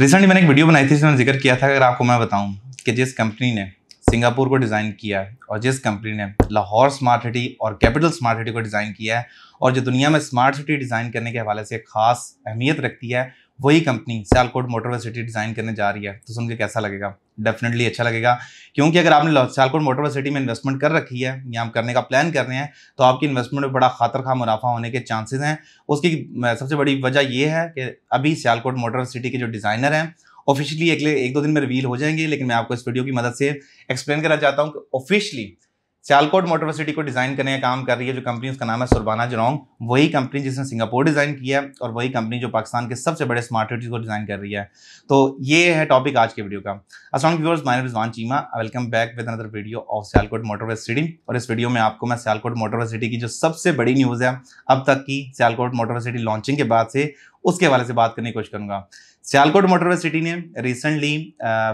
recently मैंने एक video बनाई थी जिसमें जिक्र किया था अगर आपको मैं बताऊँ कि जिस कंपनी ने सिंगापुर को डिज़ाइन किया है और जिस कंपनी ने लाहौर स्मार्ट सिटी और कैपिटल स्मार्ट सिटी को डिज़ाइन किया है और जो दुनिया में स्मार्ट सिटी डिज़ाइन करने के हवाले से खास अहमियत रखती है वही company Sialkot motorway city design करने जा रही है तो सुन के कैसा लगेगा डेफिनेटली अच्छा लगेगा क्योंकि अगर आपने सियालकोट मोटरवे सिटी में इन्वेस्टमेंट कर रखी है या आप करने का प्लान कर रहे हैं तो आपकी इन्वेस्टमेंट में बड़ा खातर खा मुनाफा होने के चांसेस हैं उसकी सबसे बड़ी वजह यह है कि अभी सियालकोट मोटरवे सिटी के जो डिज़ाइनर हैं ऑफिशियली अगले एक दो दिन में रिवील हो जाएंगे लेकिन मैं आपको इस वीडियो की मदद से एक्सप्लेन करना चाहता हूँ कि ऑफिशियली सियालकोट मोटर सिटी को डिज़ाइन करने का काम कर रही है जो कंपनी उसका नाम है सुरबाना जरोंग वही कंपनी जिसने सिंगापुर डिज़ाइन किया है और वही कंपनी जो पाकिस्तान के सबसे बड़े स्मार्ट सिटीज़ को डिज़ाइन कर रही है तो ये है टॉपिक आज के वीडियो का असलम व्यूअर्स माइन Rizwan Cheema welcome back with another video of Sialkot motor city और इस वीडियो में आपको मैं सियालकोट मोटर सिटी की जो सबसे बड़ी न्यूज़ है अब तक की सियालकोट मोटर सिटी लॉन्चिंग के बाद से उसके हवाले से बात करने की कोशिश करूंगा सियालकोट मोटरवे सिटी ने रिसेंटली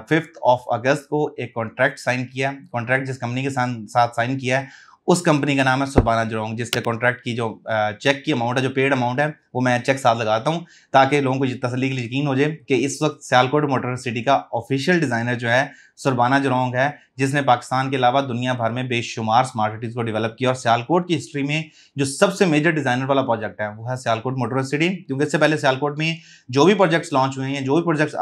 फिफ्थ ऑफ अगस्त को एक कॉन्ट्रैक्ट साइन किया कॉन्ट्रैक्ट जिस कंपनी के साथ साइन किया है उस कंपनी का नाम है सुबाना जुरोंग जिससे कॉन्ट्रैक्ट की जो चेक की अमाउंट है जो पेड अमाउंट है वो मैं चेक साथ लगाता हूँ ताकि लोगों को तसली के लिए यकीन हो जाए कि इस वक्त सियालकोट मोटर सिटी का ऑफिशियल डिज़ाइनर जो है सुरबाना जरोंग है जिसने पाकिस्तान के अलावा दुनिया भर में बेशुमार स्मार्ट सिटीज़ को डेवलप किया और सियालकोट की हिस्ट्री में जो सबसे मेजर डिज़ाइनर वाला प्रोजेक्ट है वो है सियालकोट मोटर सिटी क्योंकि इससे पहले सियालकोट में जो भी प्रोजेक्ट्स लॉन्च हुए हैं जो भी प्रोजेक्ट्स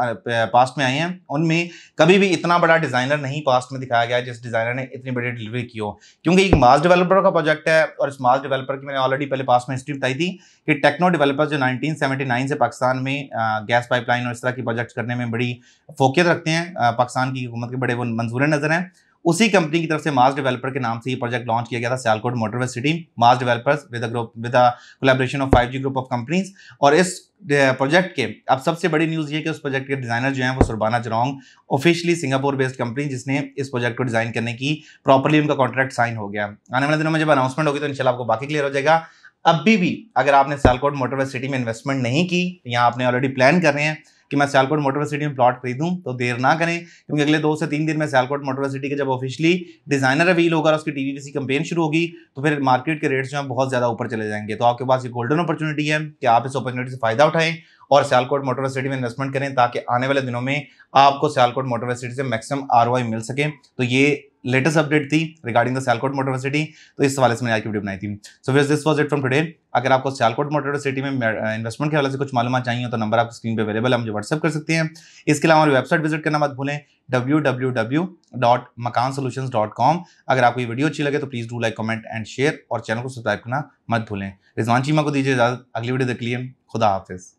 पास्ट में आए हैं उनमें कभी भी इतना बड़ा डिज़ाइनर नहीं पास्ट में दिखाया गया जिस डिज़ाइनर ने इतनी बड़ी डिलीवरी की हो क्योंकि एक मास डेवलपर का प्रोजेक्ट है और इस मास डेवलपर की मैंने ऑलरेडी पहले पास्ट में हिस्ट्री बताई थी कि टेक्नो डेवलपर्स जो 1979 से पाकिस्तान में गैस पाइपलाइन और इस तरह की प्रोजेक्ट करने में बड़ी फोकियत रखते हैं पाकिस्तान की हुकूमत के बड़े वो मंजूर नज़र हैं उसी कंपनी की तरफ से मास डेवलपर के नाम से ये प्रोजेक्ट लॉन्च किया गया था Sialkot motorway city mass developers with group with collaboration of 5G group of companies और इस प्रोजेक्ट के अब सबसे बड़ी न्यूज़ ये कि उस प्रोजेक्ट के डिज़ाइनर जो हैं वो Surbana Jurong officially Singapore based company जिसने इस प्रोजेक्ट को डिज़ाइन करने की प्रॉपरली उनका कॉन्ट्रैक्ट साइन हो गया आने वाले दिनों में जब अनाउंसमेंट होगी तो इनशाला आपको बाकी क्लियर हो जाएगा अभी भी अगर आपने सियालकोट मोटरवे सिटी में इन्वेस्टमेंट नहीं की तो या आपने ऑलरेडी प्लान कर रहे हैं कि मैं सियालकोट मोटरवे सिटी में प्लॉट खरीदूँ तो देर ना करें क्योंकि अगले दो से तीन दिन में सियालकोट मोटरवे सिटी के जब ऑफिशियली डिज़ाइनर अवील होगा और उसकी टी कंपेन शुरू होगी तो फिर मार्केट के रेट्स जो हैं बहुत ज़्यादा ऊपर चले जाएंगे तो आपके पास ये गोल्डन अपॉर्चुनिटी है कि आप इस अपॉर्चुनिटी से फ़ायदा उठाएं और सियालकोट मोटरवे सिटी में इन्वेस्टमेंट करें ताकि आने वाले दिनों में आपको सियालकोट मोटरवे सिटी से मैक्सिमम आर मिल सके तो ये लेटेस्ट अपडेट थी regarding the Sialkot motor city तो इस सवाल से मैंने आज की वीडियो बनाई थी so this was it from today अगर आपको सियालकोट मोटर सिटी में इन्वेस्टमेंट के हवाले से कुछ मालूम चाहिए तो नंबर आपकी स्क्रीन पर अवेलेबल है मुझे व्हाट्सअप कर सकते हैं इसके अलावा हमारी वेबसाइट विजिट करना मत भूलें डब्ल्यू अगर आपको ये वीडियो अच्छी लगे तो please do like comment and share और चैनल को सब्सक्राइब करना मत भूलें रिजवान चीमा को दीजिए इजाज़त अगली वीडियो देख लिए खुदा हाफिज़